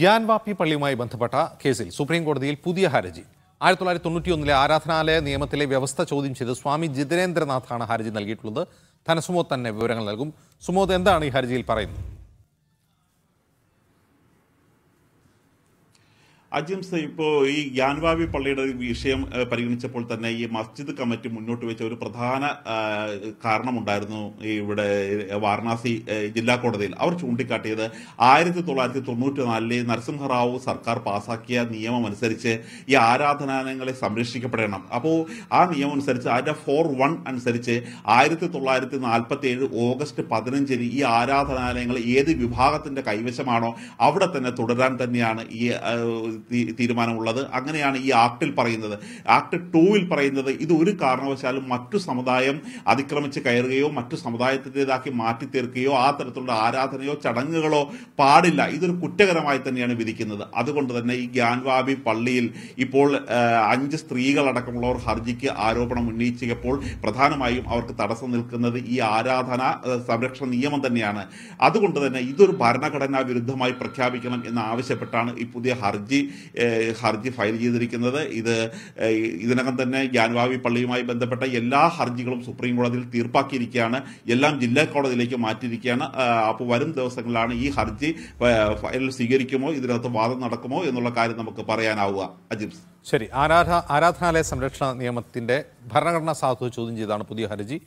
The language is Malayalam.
ഗ്യാൻവാപ്പി പള്ളിയുമായി ബന്ധപ്പെട്ട കേസിൽ സുപ്രീം കോടതിയിൽ പുതിയ ഹർജി ആയിരത്തി തൊള്ളായിരത്തി ഒന്നിലെ ആരാധനാലയ നിയമത്തിലെ വ്യവസ്ഥ ചോദ്യം ചെയ്ത് സ്വാമി ജിതേന്ദ്രനാഥാണ് ഹർജി നൽകിയിട്ടുള്ളത് ധനസുമോ തന്നെ വിവരങ്ങൾ നൽകും സുമോദ് എന്താണ് ഈ ഹർജിയിൽ പറയുന്നത് അജിംസ് ഇപ്പോൾ ഈ ഗ്യാൻവാവി പള്ളിയുടെ വിഷയം പരിഗണിച്ചപ്പോൾ തന്നെ ഈ മസ്ജിദ് കമ്മിറ്റി മുന്നോട്ട് വെച്ച ഒരു പ്രധാന കാരണമുണ്ടായിരുന്നു ഇവിടെ വാരണാസി ജില്ലാ കോടതിയിൽ അവർ ചൂണ്ടിക്കാട്ടിയത് ആയിരത്തി തൊള്ളായിരത്തി തൊണ്ണൂറ്റി നാലിലെ നരസിംഹറാവു സർക്കാർ പാസാക്കിയ നിയമം അനുസരിച്ച് ഈ ആരാധനാലയങ്ങളെ സംരക്ഷിക്കപ്പെടണം അപ്പോൾ ആ നിയമം അനുസരിച്ച് അതിൻ്റെ ഫോർ വൺ അനുസരിച്ച് ആയിരത്തി തൊള്ളായിരത്തി നാൽപ്പത്തി ഏഴ് ഓഗസ്റ്റ് പതിനഞ്ചിന് ഈ ആരാധനാലയങ്ങൾ ഏത് വിഭാഗത്തിൻ്റെ കൈവശമാണോ അവിടെ തന്നെ തുടരാൻ തന്നെയാണ് ഈ തീരുമാനമുള്ളത് അങ്ങനെയാണ് ഈ ആക്ടിൽ പറയുന്നത് ആക്ട് ടൂവിൽ പറയുന്നത് ഇത് ഒരു കാരണവശാലും മറ്റു സമുദായം അതിക്രമിച്ച് കയറുകയോ മറ്റു സമുദായത്തിൻ്റെതാക്കി മാറ്റി തീർക്കുകയോ ആ തരത്തിലുള്ള ആരാധനയോ ചടങ്ങുകളോ പാടില്ല ഇതൊരു കുറ്റകരമായി തന്നെയാണ് വിധിക്കുന്നത് അതുകൊണ്ട് തന്നെ ഈ ഗ്യാൻവാബി പള്ളിയിൽ ഇപ്പോൾ അഞ്ച് സ്ത്രീകളടക്കമുള്ളവർ ഹർജിക്ക് ആരോപണം ഉന്നയിച്ചപ്പോൾ പ്രധാനമായും അവർക്ക് തടസ്സം നിൽക്കുന്നത് ഈ ആരാധന സംരക്ഷണ നിയമം തന്നെയാണ് അതുകൊണ്ട് തന്നെ ഇതൊരു ഭരണഘടനാ വിരുദ്ധമായി പ്രഖ്യാപിക്കണം എന്ന് ആവശ്യപ്പെട്ടാണ് ഈ പുതിയ ഹർജി ഹർജി ഫയൽ ചെയ്തിരിക്കുന്നത് ഇത് ഇതിനകം തന്നെ ജാൻവാവി പള്ളിയുമായി ബന്ധപ്പെട്ട എല്ലാ ഹർജികളും സുപ്രീം കോടതിയിൽ തീർപ്പാക്കിയിരിക്കുകയാണ് എല്ലാം ജില്ലാ കോടതിയിലേക്ക് മാറ്റിയിരിക്കുകയാണ് അപ്പോൾ വരും ദിവസങ്ങളിലാണ് ഈ ഹർജി ഫയൽ സ്വീകരിക്കുമോ ഇതിനകത്ത് വാദം നടക്കുമോ എന്നുള്ള കാര്യം നമുക്ക് പറയാനാവുക അജിബ് ശരി ആരാധ ആരാധനാലയ സംരക്ഷണ നിയമത്തിന്റെ ഭരണഘടനാ സാധുത ചോദ്യം ചെയ്താണ് പുതിയ ഹർജി